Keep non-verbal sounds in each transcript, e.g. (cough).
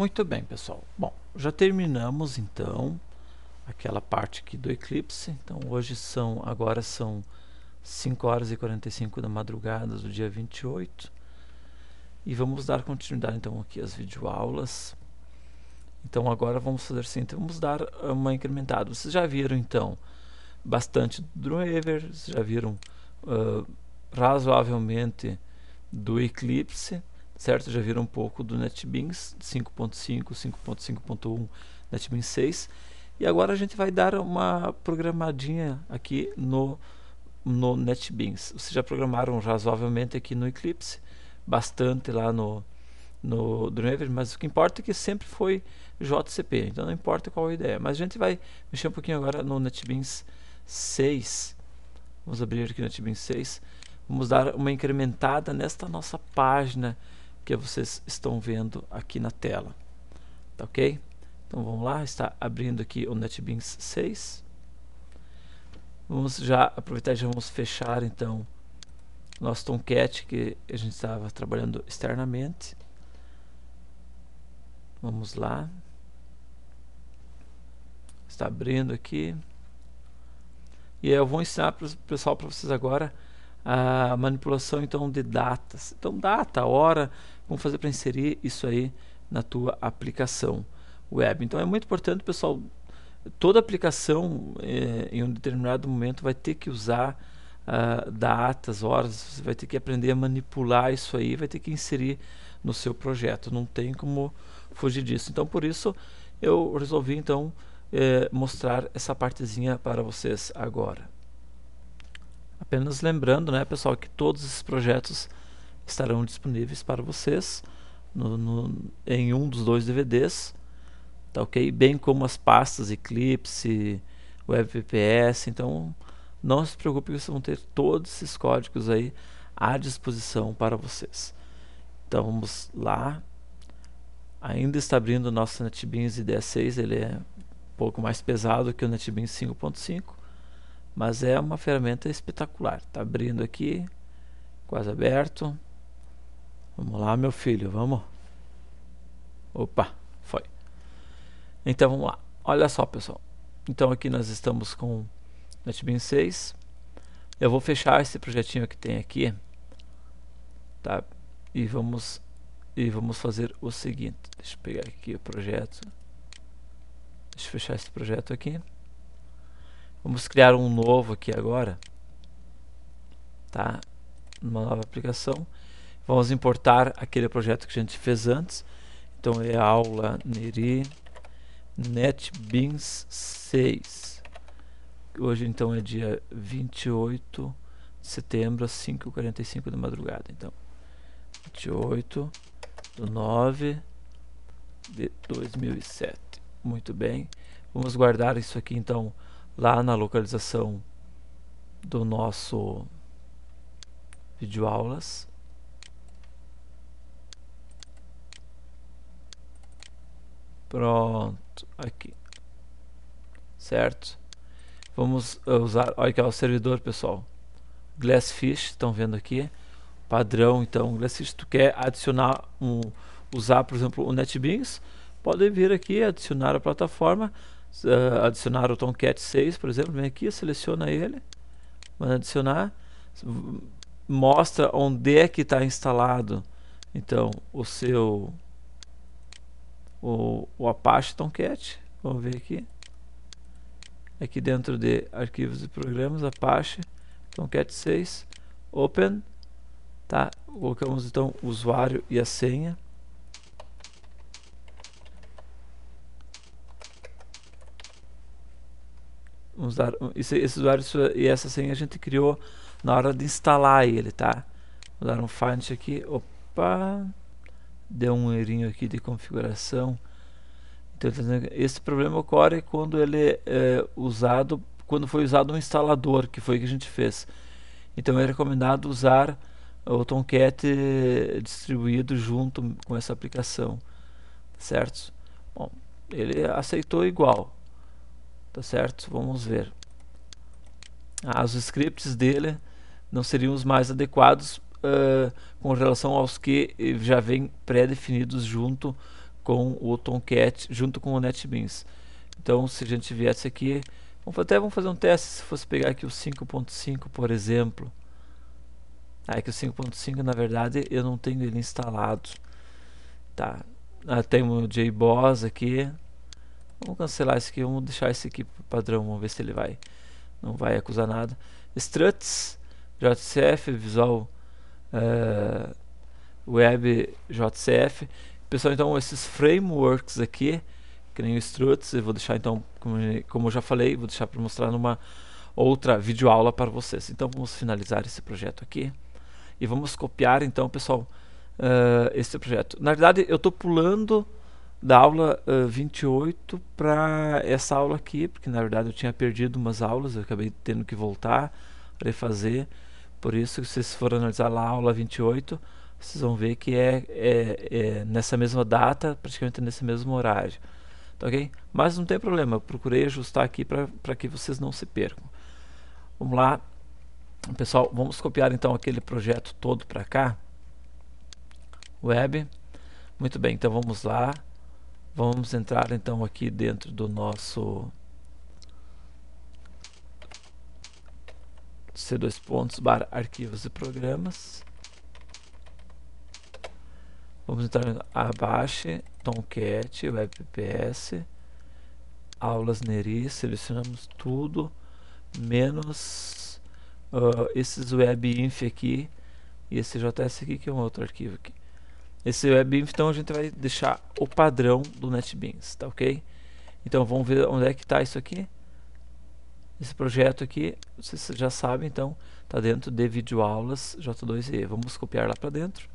Muito bem, pessoal. Bom, já terminamos então aquela parte aqui do eclipse. Então hoje são agora são 5 horas e 45 da madrugada do dia 28. E vamos dar continuidade então aqui às videoaulas. Então agora vamos fazer assim, então, vamos dar uma incrementada. Vocês já viram então bastante do Dreamweaver, vocês já viram uh, razoavelmente do Eclipse certo? Já viram um pouco do NetBeans 5.5, 5.5.1, NetBeans 6. E agora a gente vai dar uma programadinha aqui no, no NetBeans. Vocês já programaram razoavelmente aqui no Eclipse, bastante lá no, no Dreamweaver, mas o que importa é que sempre foi JCP, então não importa qual a ideia. Mas a gente vai mexer um pouquinho agora no NetBeans 6. Vamos abrir aqui o NetBeans 6. Vamos dar uma incrementada nesta nossa página que vocês estão vendo aqui na tela. Tá ok? Então vamos lá, está abrindo aqui o NetBeans 6. Vamos já aproveitar e já vamos fechar então nosso Tomcat que a gente estava trabalhando externamente. Vamos lá. Está abrindo aqui. E eu vou ensinar para o pessoal, para vocês agora, a manipulação então de datas. Então data, hora, como fazer para inserir isso aí na tua aplicação web. Então é muito importante, pessoal, toda aplicação eh, em um determinado momento vai ter que usar uh, datas, horas, você vai ter que aprender a manipular isso aí, vai ter que inserir no seu projeto, não tem como fugir disso. Então por isso eu resolvi então eh, mostrar essa partezinha para vocês agora. Apenas lembrando, né, pessoal, que todos esses projetos estarão disponíveis para vocês no, no, em um dos dois DVDs, tá ok? Bem como as pastas Eclipse, WebPPS, então não se preocupe que vocês vão ter todos esses códigos aí à disposição para vocês. Então vamos lá. Ainda está abrindo o nosso NetBeans IDE6, ele é um pouco mais pesado que o NetBeans 5.5 mas é uma ferramenta espetacular. Está abrindo aqui, quase aberto. Vamos lá, meu filho, vamos. Opa, foi. Então vamos lá. Olha só, pessoal. Então aqui nós estamos com NetBeans 6. Eu vou fechar esse projetinho que tem aqui, tá? E vamos e vamos fazer o seguinte. Deixa eu pegar aqui o projeto. Deixa eu fechar esse projeto aqui. Vamos criar um novo aqui agora. Tá? Uma nova aplicação. Vamos importar aquele projeto que a gente fez antes. Então é aula Neri NetBeans 6. Hoje então é dia 28 de setembro às 5h45 da madrugada. Então 28 do 9 de 2007. Muito bem. Vamos guardar isso aqui então lá na localização do nosso vídeo aulas. Pronto, aqui. Certo? Vamos eh, usar, olha que é o servidor, pessoal. Glassfish, estão vendo aqui. Padrão, então, Glassfish, tu quer adicionar um usar, por exemplo, o NetBeans, pode vir aqui adicionar a plataforma uh, adicionar o Tomcat 6, por exemplo, vem aqui, seleciona ele, manda adicionar, mostra onde é que está instalado então o seu o, o Apache Tomcat, vamos ver aqui, aqui dentro de arquivos e programas, Apache Tomcat 6, Open, tá? colocamos então o usuário e a senha, dar esse, esse usuário e essa senha a gente criou na hora de instalar ele, tá? Vou dar um find aqui, opa, deu um errinho aqui de configuração. Então, tá esse problema ocorre quando ele é usado, quando foi usado um instalador, que foi o que a gente fez. Então é recomendado usar o Tomcat distribuído junto com essa aplicação, certo? Bom, ele aceitou igual, tá certo? Vamos ver. Ah, os scripts dele não seriam os mais adequados uh, com relação aos que já vêm pré-definidos junto com o Tomcat, junto com o NetBeans. Então, se a gente viesse aqui, vamos até vamos fazer um teste, se fosse pegar aqui o 5.5, por exemplo. Ah, é que o 5.5, na verdade, eu não tenho ele instalado. Tá, ah, tem o JBoss aqui, Vamos cancelar esse aqui, vamos deixar esse aqui padrão, vamos ver se ele vai. Não vai acusar nada. Struts, JCF, Visual uh, Web JCF. Pessoal, então esses frameworks aqui, que nem o Struts, eu vou deixar então, como, como eu já falei, vou deixar para mostrar numa outra videoaula para vocês. Então vamos finalizar esse projeto aqui e vamos copiar então, pessoal, uh, esse projeto. Na verdade, eu estou pulando da aula uh, 28 para essa aula aqui, porque na verdade eu tinha perdido umas aulas, eu acabei tendo que voltar, refazer. Por isso, se vocês forem analisar lá a aula 28, vocês vão ver que é, é, é nessa mesma data, praticamente nesse mesmo horário. Tá, ok? Mas não tem problema, eu procurei ajustar aqui para que vocês não se percam. Vamos lá. Pessoal, vamos copiar então aquele projeto todo para cá. Web. Muito bem, então vamos lá. Vamos entrar então aqui dentro do nosso C2 pontos arquivos e programas. Vamos entrar em Tomcat, WebPS, Aulas Neri, selecionamos tudo, menos uh, esses WebInf aqui e esse JS aqui que é um outro arquivo aqui esse WebInf, então a gente vai deixar o padrão do NetBeans, tá ok? Então vamos ver onde é que está isso aqui. Esse projeto aqui, vocês já sabem, então está dentro de videoaulas J2E. Vamos copiar lá para dentro.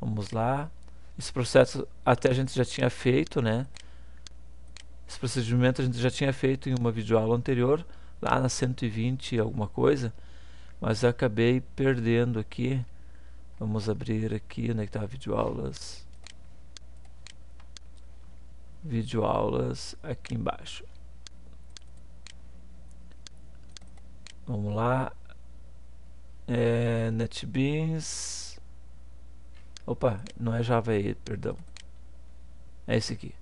Vamos lá. Esse processo até a gente já tinha feito, né? Esse procedimento a gente já tinha feito em uma videoaula anterior, lá na 120 alguma coisa, mas acabei perdendo aqui Vamos abrir aqui, onde é que está videoaulas? Videoaulas aqui embaixo. Vamos lá. É, NetBeans. Opa, não é Java aí, perdão. É esse aqui.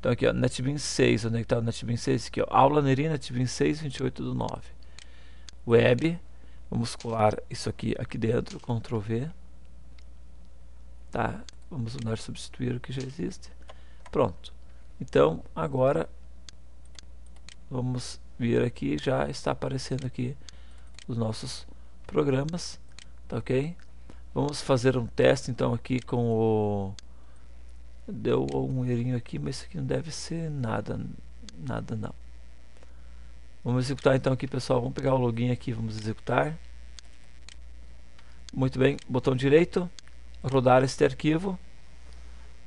Então aqui, ó, NetBeans 6, onde é que tá o NetBeans 6? Aqui, ó, aula Nerina NetBeans 6, 28 do 9. Web, Vamos colar isso aqui aqui dentro, Ctrl V. Tá, vamos usar substituir o que já existe. Pronto. Então, agora vamos vir aqui, já está aparecendo aqui os nossos programas, tá ok? Vamos fazer um teste então aqui com o... Deu um erinho aqui, mas isso aqui não deve ser nada, nada não. Vamos executar então aqui, pessoal. Vamos pegar o login aqui, vamos executar. Muito bem, botão direito, rodar este arquivo.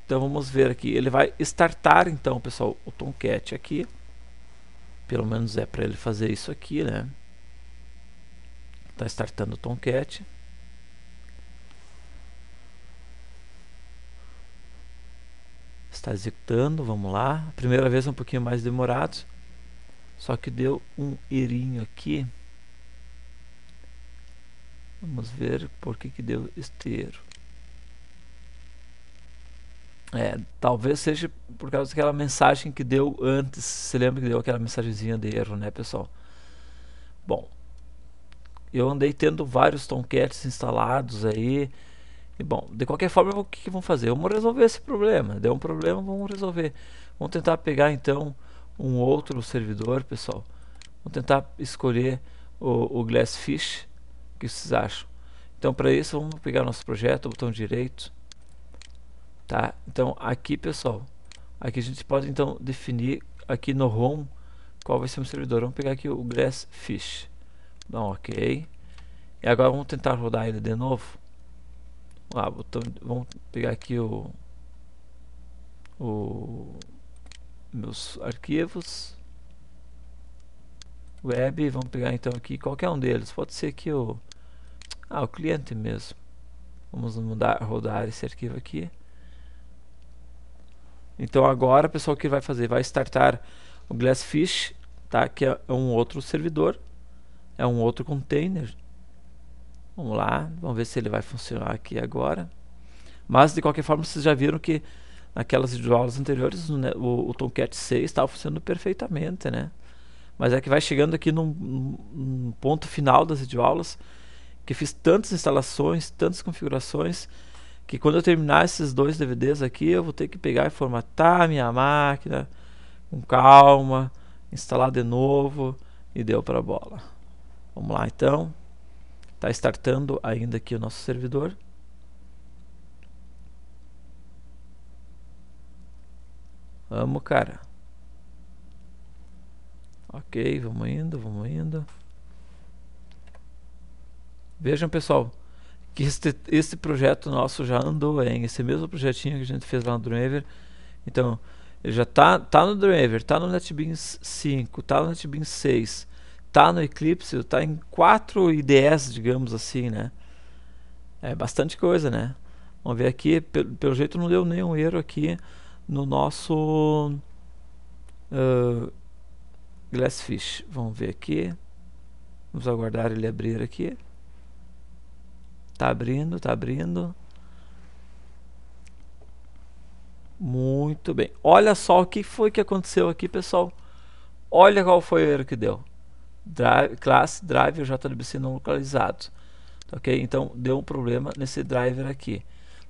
Então vamos ver aqui, ele vai startar então, pessoal, o Tomcat aqui. Pelo menos é para ele fazer isso aqui, né? Está startando o Tomcat. Está executando, vamos lá. Primeira vez um pouquinho mais demorado. Só que deu um irinho aqui. Vamos ver por que, que deu este erro. É, talvez seja por causa daquela mensagem que deu antes. Você lembra que deu aquela mensagenzinha de erro, né, pessoal? Bom, eu andei tendo vários Tomcats instalados aí. E bom, de qualquer forma, o que, que vão fazer? Vamos resolver esse problema. Deu um problema, vamos resolver. Vamos tentar pegar então um outro servidor, pessoal. Vou tentar escolher o, o Glassfish. O que vocês acham? Então, para isso, vamos pegar nosso projeto, botão direito. Tá? Então, aqui, pessoal, aqui a gente pode, então, definir aqui no Home qual vai ser o servidor. Vamos pegar aqui o Glassfish. Dá um OK. E agora vamos tentar rodar ele de novo. Vamos lá, botão, vamos pegar aqui o... O meus arquivos web, vamos pegar então aqui qualquer um deles, pode ser que o ah, o cliente mesmo vamos mudar, rodar esse arquivo aqui então agora pessoal o que vai fazer? vai startar o Glassfish tá? que é, é um outro servidor é um outro container vamos lá, vamos ver se ele vai funcionar aqui agora mas de qualquer forma vocês já viram que naquelas aulas anteriores, o, o Tomcat 6 estava funcionando perfeitamente, né? Mas é que vai chegando aqui num, num ponto final das videoaulas, que fiz tantas instalações, tantas configurações, que quando eu terminar esses dois DVDs aqui, eu vou ter que pegar e formatar a minha máquina com calma, instalar de novo e deu para bola. Vamos lá então. Está startando ainda aqui o nosso servidor. Vamos, cara. Ok, vamos indo, vamos indo. Vejam, pessoal, que este, este projeto nosso já andou, hein? Esse mesmo projetinho que a gente fez lá no Dreamweaver. Então, ele já tá, tá no Dreamweaver, tá no NetBeans 5, tá no NetBeans 6, tá no Eclipse, tá em 4 IDEs, digamos assim, né? É bastante coisa, né? Vamos ver aqui, pelo, pelo jeito não deu nenhum erro aqui no nosso uh, ah, Glassfish. Vamos ver aqui. Vamos aguardar ele abrir aqui. Tá abrindo, tá abrindo. Muito bem. Olha só o que foi que aconteceu aqui, pessoal. Olha qual foi o erro que deu. Drive, class driver JWC não localizado. Ok? Então deu um problema nesse driver aqui,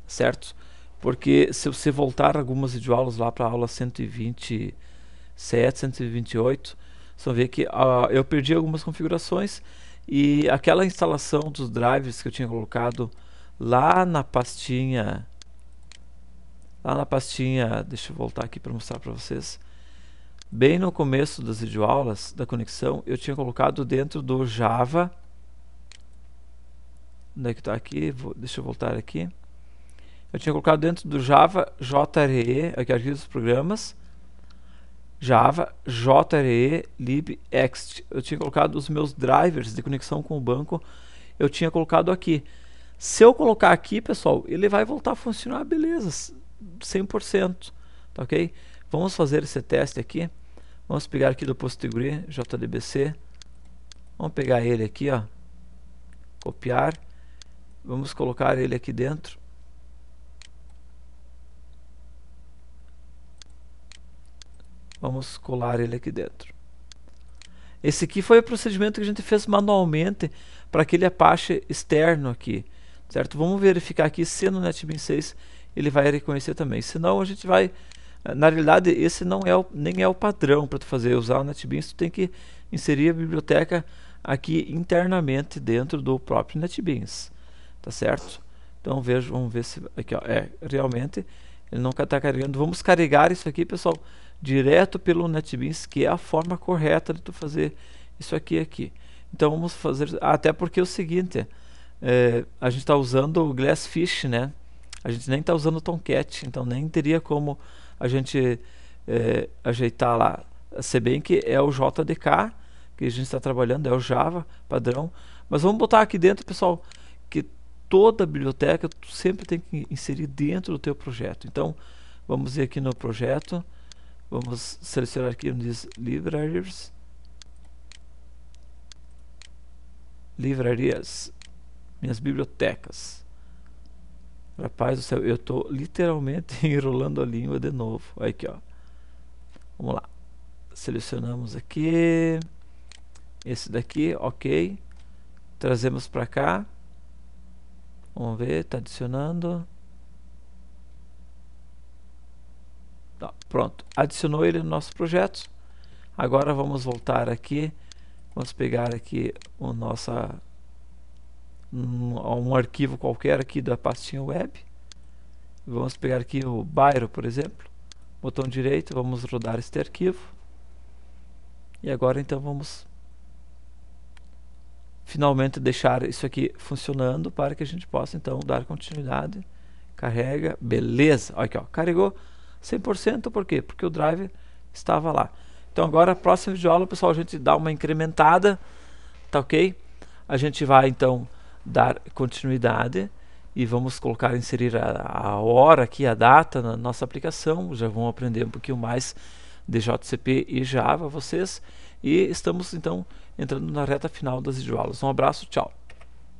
certo? porque se você voltar algumas videoaulas lá para a aula 127, 128, você vai ver que uh, eu perdi algumas configurações e aquela instalação dos drives que eu tinha colocado lá na pastinha lá na pastinha, deixa eu voltar aqui para mostrar para vocês. Bem no começo das videoaulas da conexão, eu tinha colocado dentro do Java. Onde é que está aqui? Vou, deixa eu voltar aqui eu tinha colocado dentro do Java JRE, aqui arquivos programas, Java JRE LibExt. Eu tinha colocado os meus drivers de conexão com o banco, eu tinha colocado aqui. Se eu colocar aqui, pessoal, ele vai voltar a funcionar, beleza, 100%, tá ok? Vamos fazer esse teste aqui. Vamos pegar aqui do PostgreSQL JDBC. Vamos pegar ele aqui, ó. Copiar. Vamos colocar ele aqui dentro. Vamos colar ele aqui dentro. Esse aqui foi o procedimento que a gente fez manualmente para aquele Apache externo aqui, certo? Vamos verificar aqui se no NetBeans 6 ele vai reconhecer também. Se não, a gente vai... Eh, na realidade, esse não é o, nem é o padrão para tu fazer usar o NetBeans. Tu tem que inserir a biblioteca aqui internamente dentro do próprio NetBeans, tá certo? Então vejo, vamos ver se... Aqui, ó, é, realmente ele não está carregando. Vamos carregar isso aqui, pessoal direto pelo NetBeans, que é a forma correta de tu fazer isso aqui aqui. Então vamos fazer, até porque é o seguinte, é, a gente está usando o Glassfish, né? A gente nem está usando o Tomcat, então nem teria como a gente é, ajeitar lá. Se bem que é o JDK que a gente está trabalhando, é o Java padrão. Mas vamos botar aqui dentro, pessoal, que toda biblioteca tu sempre tem que inserir dentro do teu projeto. Então, vamos ir aqui no projeto, Vamos selecionar aqui onde diz livrarias. Livrarias. Minhas bibliotecas. Rapaz do céu, eu estou literalmente (laughs) enrolando a língua de novo. Aqui, ó. Vamos lá. Selecionamos aqui. Esse daqui, ok. Trazemos para cá. Vamos ver, está adicionando. Tá, pronto, adicionou ele no nosso projeto. Agora vamos voltar aqui, vamos pegar aqui o nossa um, um arquivo qualquer aqui da pastinha web. Vamos pegar aqui o Byro, por exemplo. Botão direito, vamos rodar este arquivo. E agora então vamos finalmente deixar isso aqui funcionando para que a gente possa então dar continuidade. Carrega, beleza. Aqui ó, carregou. 100% por quê? Porque o driver estava lá. Então agora, próxima videoaula, pessoal, a gente dá uma incrementada, tá ok? A gente vai então dar continuidade e vamos colocar, inserir a, a hora aqui, a data na nossa aplicação. Já vão aprender um pouquinho mais de JCP e Java vocês. E estamos então entrando na reta final das videoaulas. Um abraço, tchau!